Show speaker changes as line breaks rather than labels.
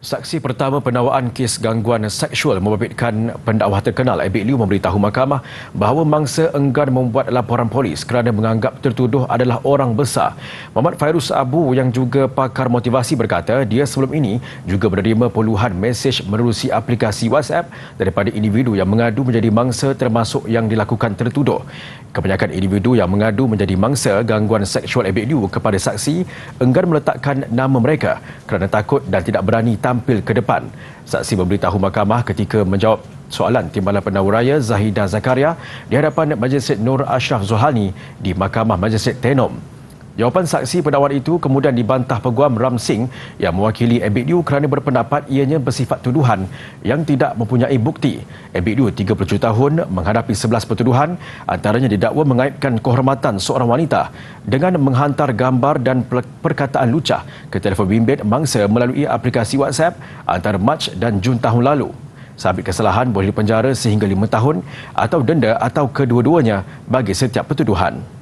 Saksi pertama pendakwaan kes gangguan seksual membabitkan pendakwa terkenal Abid Liu memberitahu mahkamah bahawa mangsa enggan membuat laporan polis kerana menganggap tertuduh adalah orang besar. Muhammad Fairuz Abu yang juga pakar motivasi berkata dia sebelum ini juga menerima puluhan mesej melalui aplikasi WhatsApp daripada individu yang mengadu menjadi mangsa termasuk yang dilakukan tertuduh. Kebanyakan individu yang mengadu menjadi mangsa gangguan seksual ABDU kepada saksi enggan meletakkan nama mereka kerana takut dan tidak berani tampil ke depan. Saksi memberitahu mahkamah ketika menjawab soalan Timbalan Pendahulu Raya Zahidah Zakaria di hadapan Majlis Nur Ashraf Zohani di Mahkamah Majlis Tenom. Jawapan saksi pendakwaan itu kemudian dibantah peguam Ram Singh yang mewakili Abidu kerana berpendapat ianya bersifat tuduhan yang tidak mempunyai bukti. Abidu 37 tahun menghadapi 11 pertuduhan antaranya didakwa mengaibkan kehormatan seorang wanita dengan menghantar gambar dan perkataan lucah ke telefon bimbit mangsa melalui aplikasi WhatsApp antara Mac dan Jun tahun lalu. Sabit kesalahan boleh dipenjara sehingga 5 tahun atau denda atau kedua-duanya bagi setiap pertuduhan.